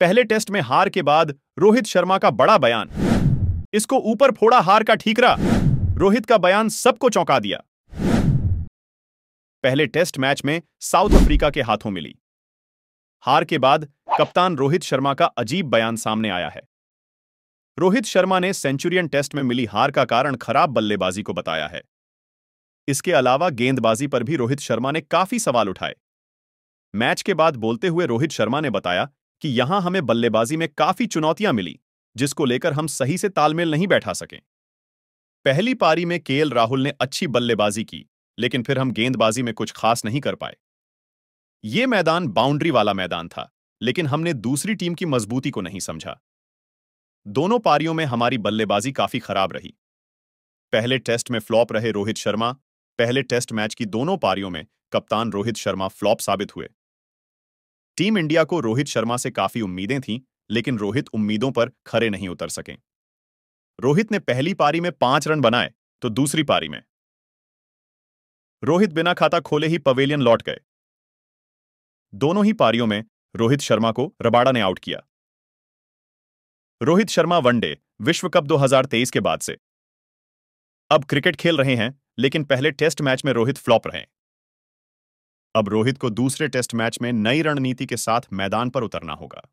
पहले टेस्ट में हार के बाद रोहित शर्मा का बड़ा बयान इसको ऊपर फोड़ा हार का ठीकरा रोहित का बयान सबको चौंका दिया पहले टेस्ट मैच में साउथ अफ्रीका के हाथों मिली हार के बाद कप्तान रोहित शर्मा का अजीब बयान सामने आया है रोहित शर्मा ने सेंचुरियन टेस्ट में मिली हार का कारण खराब बल्लेबाजी को बताया है इसके अलावा गेंदबाजी पर भी रोहित शर्मा ने काफी सवाल उठाए मैच के बाद बोलते हुए रोहित शर्मा ने बताया कि यहां हमें बल्लेबाजी में काफी चुनौतियां मिली जिसको लेकर हम सही से तालमेल नहीं बैठा सके पहली पारी में केएल राहुल ने अच्छी बल्लेबाजी की लेकिन फिर हम गेंदबाजी में कुछ खास नहीं कर पाए ये मैदान बाउंड्री वाला मैदान था लेकिन हमने दूसरी टीम की मजबूती को नहीं समझा दोनों पारियों में हमारी बल्लेबाजी काफी खराब रही पहले टेस्ट में फ्लॉप रहे रोहित शर्मा पहले टेस्ट मैच की दोनों पारियों में कप्तान रोहित शर्मा फ्लॉप साबित हुए टीम इंडिया को रोहित शर्मा से काफी उम्मीदें थीं लेकिन रोहित उम्मीदों पर खरे नहीं उतर सके रोहित ने पहली पारी में पांच रन बनाए तो दूसरी पारी में रोहित बिना खाता खोले ही पवेलियन लौट गए दोनों ही पारियों में रोहित शर्मा को रबाड़ा ने आउट किया रोहित शर्मा वनडे विश्व कप 2023 के बाद से अब क्रिकेट खेल रहे हैं लेकिन पहले टेस्ट मैच में रोहित फ्लॉप रहे अब रोहित को दूसरे टेस्ट मैच में नई रणनीति के साथ मैदान पर उतरना होगा